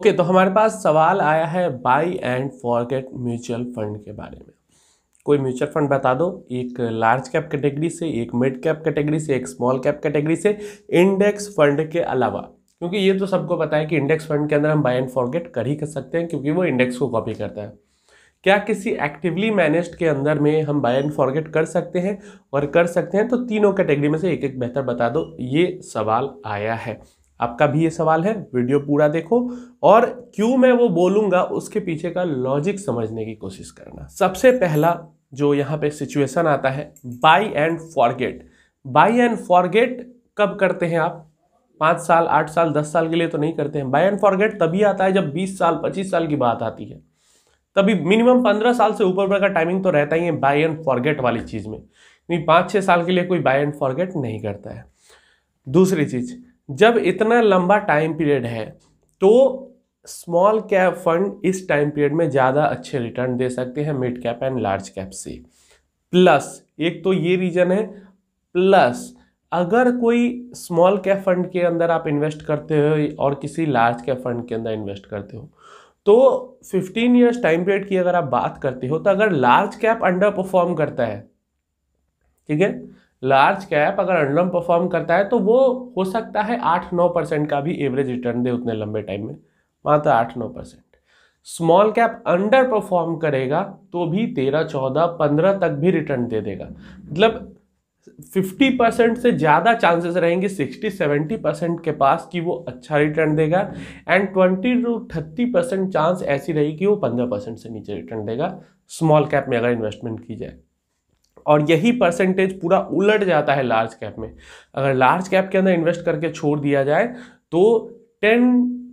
okay okay, तो हमारे पास सवाल आया है buy and forget mutual fund के बारे में कोई म्यूचुअल फंड बता दो एक लार्ज कैप कैटेगरी से एक मिड कैप कैटेगरी से एक स्मॉल कैप कैटेगरी से इंडेक्स फंड के अलावा क्योंकि ये तो सबको पता है कि इंडेक्स फंड के अंदर हम बाई एंड फॉरगेट कर ही कर सकते हैं क्योंकि वो इंडेक्स को कॉपी करता है क्या किसी एक्टिवली मैनेज्ड के अंदर में हम बाय एंड फॉरगेट कर सकते हैं और कर सकते हैं तो तीनों कैटेगरी में से एक एक बेहतर बता दो ये सवाल आया है आपका भी ये सवाल है वीडियो पूरा देखो और क्यों मैं वो बोलूंगा उसके पीछे का लॉजिक समझने की कोशिश करना सबसे पहला जो यहाँ पे सिचुएशन आता है buy and forget buy and forget कब करते हैं आप पाँच साल आठ साल दस साल के लिए तो नहीं करते हैं बाई एंड फॉरगेट तभी आता है जब बीस साल पच्चीस साल की बात आती है तभी मिनिमम पंद्रह साल से ऊपर का टाइमिंग तो रहता ही है बाई एंड फॉरगेट वाली चीज़ में नहीं पाँच छः साल के लिए कोई बाई एंड फॉरगेट नहीं करता है दूसरी चीज़ जब इतना लंबा टाइम पीरियड है तो स्मॉल कैप फंड इस टाइम पीरियड में ज़्यादा अच्छे रिटर्न दे सकते हैं mid cap and large cap से प्लस एक तो ये रीज़न है प्लस अगर कोई स्मॉल कैप फंड के अंदर आप इन्वेस्ट करते हो और किसी लार्ज कैप फंड के अंदर इन्वेस्ट करते हो तो 15 इयर्स टाइम पीरियड की अगर आप बात करते हो तो अगर लार्ज कैप अंडर परफॉर्म करता है ठीक है लार्ज कैप अगर अंडलम परफॉर्म करता है तो वो हो सकता है आठ नौ परसेंट का भी एवरेज रिटर्न दे उतने लंबे टाइम में मात्र तो आठ नौ percent small cap underperform करेगा तो भी तेरह चौदह पंद्रह तक भी रिटर्न दे देगा मतलब फिफ्टी परसेंट से ज़्यादा चांसेस रहेंगे सिक्सटी सेवेंटी परसेंट के पास कि वो अच्छा रिटर्न देगा and twenty to thirty percent chance ऐसी रहेगी कि वो पंद्रह परसेंट से नीचे रिटर्न देगा स्मॉल कैप में अगर इन्वेस्टमेंट की जाए और यही परसेंटेज पूरा उलट जाता है लार्ज कैप में अगर लार्ज कैप के अंदर इन्वेस्ट करके छोड़ दिया जाए तो टेन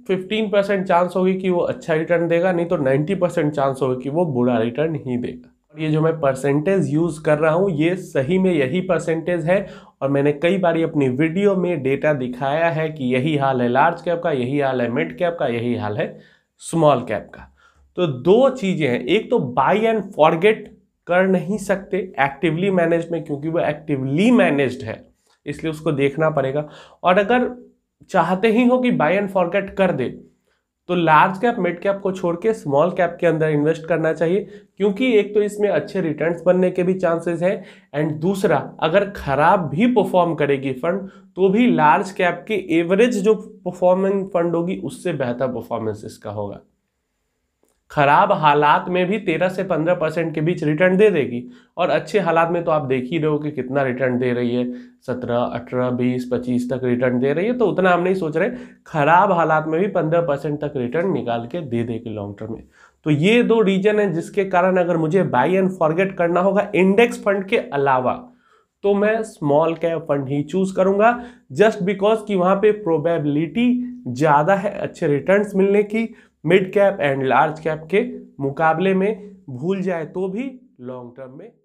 फिफ्टीन परसेंट चांस होगी कि वो अच्छा रिटर्न देगा नहीं तो 90 परसेंट चांस होगी कि वो बुरा रिटर्न ही देगा और ये जो मैं परसेंटेज यूज़ कर रहा हूँ ये सही में यही परसेंटेज है और मैंने कई बार अपनी वीडियो में डेटा दिखाया है कि यही हाल है लार्ज कैप का यही हाल है मिड कैप का यही हाल है स्मॉल कैप का तो दो चीज़ें हैं एक तो बाई एंड फॉरगेट कर नहीं सकते एक्टिवली मैनेज में क्योंकि वो एक्टिवली मैनेज्ड है इसलिए उसको देखना पड़ेगा और अगर चाहते ही हो कि बाय एंड फॉरगेट कर दे तो लार्ज कैप मिड कैप को छोड़ के स्मॉल कैप के अंदर इन्वेस्ट करना चाहिए क्योंकि एक तो इसमें अच्छे रिटर्न्स बनने के भी चांसेस हैं एंड दूसरा अगर खराब भी परफॉर्म करेगी फंड तो भी लार्ज कैप के एवरेज जो परफॉर्मिंग फंड होगी उससे बेहतर परफॉर्मेंस इसका होगा खराब हालात में भी तेरह से पंद्रह परसेंट के बीच रिटर्न दे देगी और अच्छे हालात में तो आप देख ही रहे हो कि कितना रिटर्न दे रही है सत्रह अठारह बीस पच्चीस तक रिटर्न दे रही है तो उतना हम नहीं सोच रहे खराब हालात में भी पंद्रह परसेंट तक रिटर्न निकाल के दे देगी लॉन्ग टर्म में तो ये दो रीजन है जिसके कारण अगर मुझे बाई एंड फॉरगेट करना होगा इंडेक्स फंड के अलावा तो मैं स्मॉल कैप फंड ही चूज करूंगा जस्ट बिकॉज कि वहां पे प्रोबेबिलिटी ज़्यादा है अच्छे रिटर्न्स मिलने की mid cap and large cap के मुकाबले में भूल जाए तो भी लॉन्ग टर्म में